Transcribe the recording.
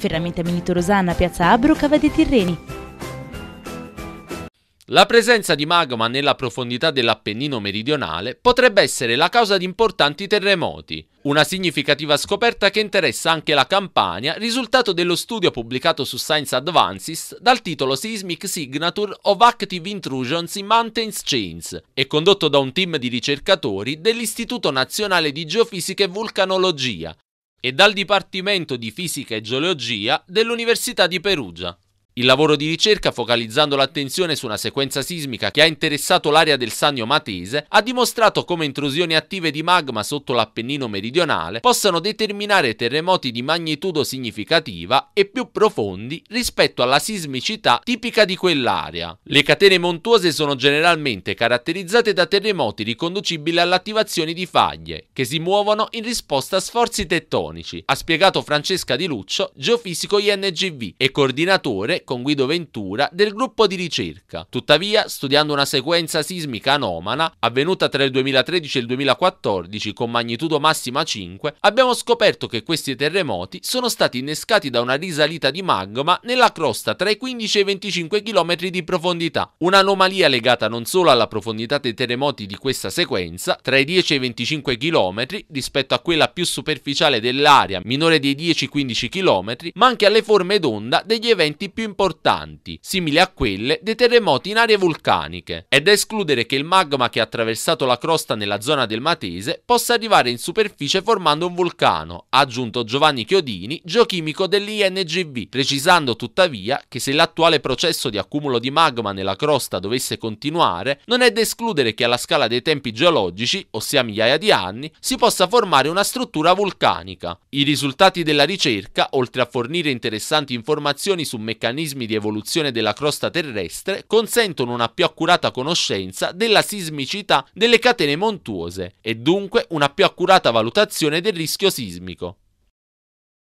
Ferramenta Milito Rosanna, piazza Abro, Cava dei Tirreni. La presenza di magma nella profondità dell'Appennino meridionale potrebbe essere la causa di importanti terremoti, una significativa scoperta che interessa anche la Campania, risultato dello studio pubblicato su Science Advances dal titolo Seismic Signature of Active Intrusions in Mountains Chains e condotto da un team di ricercatori dell'Istituto Nazionale di Geofisica e Vulcanologia, e dal Dipartimento di Fisica e Geologia dell'Università di Perugia. Il lavoro di ricerca, focalizzando l'attenzione su una sequenza sismica che ha interessato l'area del Sannio Matese, ha dimostrato come intrusioni attive di magma sotto l'Appennino meridionale possano determinare terremoti di magnitudo significativa e più profondi rispetto alla sismicità tipica di quell'area. Le catene montuose sono generalmente caratterizzate da terremoti riconducibili all'attivazione di faglie, che si muovono in risposta a sforzi tettonici, ha spiegato Francesca Di Luccio, geofisico INGV e coordinatore con Guido Ventura del gruppo di ricerca. Tuttavia, studiando una sequenza sismica anomala, avvenuta tra il 2013 e il 2014 con magnitudo massima 5, abbiamo scoperto che questi terremoti sono stati innescati da una risalita di magma nella crosta tra i 15 e i 25 km di profondità. Un'anomalia legata non solo alla profondità dei terremoti di questa sequenza, tra i 10 e i 25 km, rispetto a quella più superficiale dell'area, minore dei 10-15 km, ma anche alle forme d'onda degli eventi più importanti importanti, simili a quelle dei terremoti in aree vulcaniche, È da escludere che il magma che ha attraversato la crosta nella zona del Matese possa arrivare in superficie formando un vulcano, ha aggiunto Giovanni Chiodini, geochimico dell'INGV, precisando tuttavia che se l'attuale processo di accumulo di magma nella crosta dovesse continuare, non è da escludere che alla scala dei tempi geologici, ossia migliaia di anni, si possa formare una struttura vulcanica. I risultati della ricerca, oltre a fornire interessanti informazioni su meccanismi meccanismi di evoluzione della crosta terrestre consentono una più accurata conoscenza della sismicità delle catene montuose e dunque una più accurata valutazione del rischio sismico.